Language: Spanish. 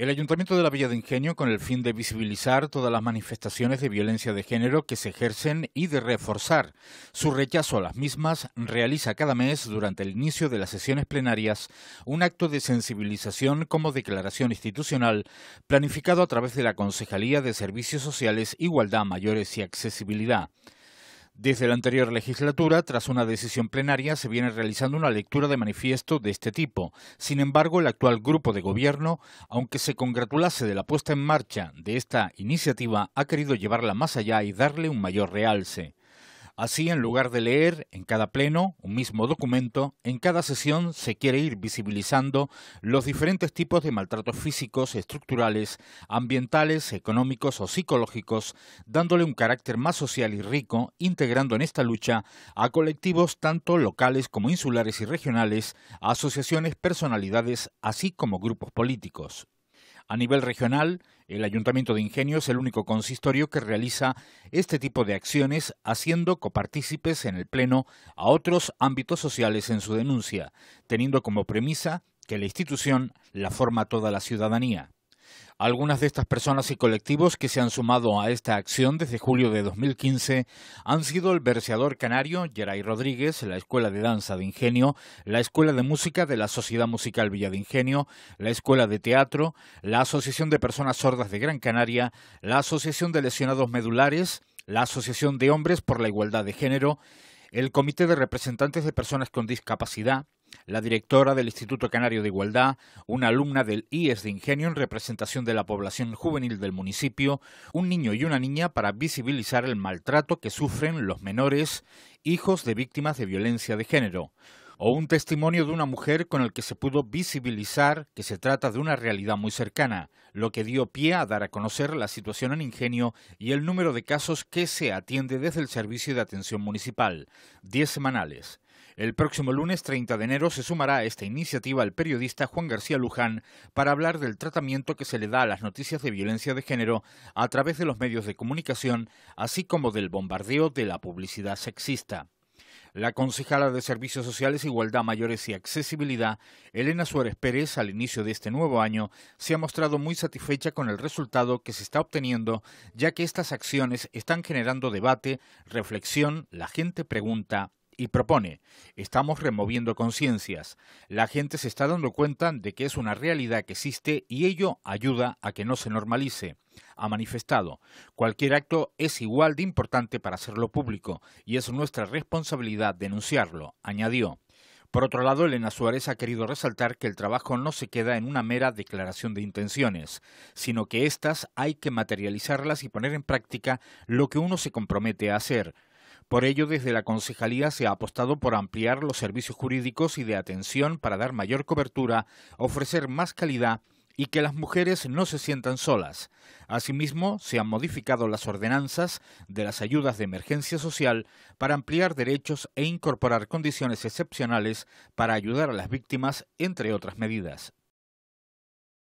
El Ayuntamiento de la Villa de Ingenio, con el fin de visibilizar todas las manifestaciones de violencia de género que se ejercen y de reforzar su rechazo a las mismas, realiza cada mes, durante el inicio de las sesiones plenarias, un acto de sensibilización como declaración institucional, planificado a través de la Concejalía de Servicios Sociales, Igualdad, Mayores y Accesibilidad. Desde la anterior legislatura, tras una decisión plenaria, se viene realizando una lectura de manifiesto de este tipo. Sin embargo, el actual grupo de gobierno, aunque se congratulase de la puesta en marcha de esta iniciativa, ha querido llevarla más allá y darle un mayor realce. Así, en lugar de leer en cada pleno un mismo documento, en cada sesión se quiere ir visibilizando los diferentes tipos de maltratos físicos, estructurales, ambientales, económicos o psicológicos, dándole un carácter más social y rico, integrando en esta lucha a colectivos tanto locales como insulares y regionales, a asociaciones, personalidades, así como grupos políticos. A nivel regional, el Ayuntamiento de Ingenio es el único consistorio que realiza este tipo de acciones, haciendo copartícipes en el Pleno a otros ámbitos sociales en su denuncia, teniendo como premisa que la institución la forma toda la ciudadanía. Algunas de estas personas y colectivos que se han sumado a esta acción desde julio de 2015 han sido el verseador canario Geray Rodríguez, la Escuela de Danza de Ingenio, la Escuela de Música de la Sociedad Musical Villa de Ingenio, la Escuela de Teatro, la Asociación de Personas Sordas de Gran Canaria, la Asociación de Lesionados Medulares, la Asociación de Hombres por la Igualdad de Género, el Comité de Representantes de Personas con Discapacidad, la directora del Instituto Canario de Igualdad, una alumna del IES de Ingenio en representación de la población juvenil del municipio, un niño y una niña para visibilizar el maltrato que sufren los menores, hijos de víctimas de violencia de género o un testimonio de una mujer con el que se pudo visibilizar que se trata de una realidad muy cercana, lo que dio pie a dar a conocer la situación en Ingenio y el número de casos que se atiende desde el Servicio de Atención Municipal, 10 semanales. El próximo lunes 30 de enero se sumará a esta iniciativa el periodista Juan García Luján para hablar del tratamiento que se le da a las noticias de violencia de género a través de los medios de comunicación, así como del bombardeo de la publicidad sexista. La concejala de Servicios Sociales, Igualdad Mayores y Accesibilidad, Elena Suárez Pérez, al inicio de este nuevo año, se ha mostrado muy satisfecha con el resultado que se está obteniendo, ya que estas acciones están generando debate, reflexión, la gente pregunta y propone, estamos removiendo conciencias. La gente se está dando cuenta de que es una realidad que existe y ello ayuda a que no se normalice. Ha manifestado, cualquier acto es igual de importante para hacerlo público y es nuestra responsabilidad denunciarlo, añadió. Por otro lado, Elena Suárez ha querido resaltar que el trabajo no se queda en una mera declaración de intenciones, sino que éstas hay que materializarlas y poner en práctica lo que uno se compromete a hacer. Por ello, desde la Concejalía se ha apostado por ampliar los servicios jurídicos y de atención para dar mayor cobertura, ofrecer más calidad y que las mujeres no se sientan solas. Asimismo, se han modificado las ordenanzas de las ayudas de emergencia social para ampliar derechos e incorporar condiciones excepcionales para ayudar a las víctimas, entre otras medidas.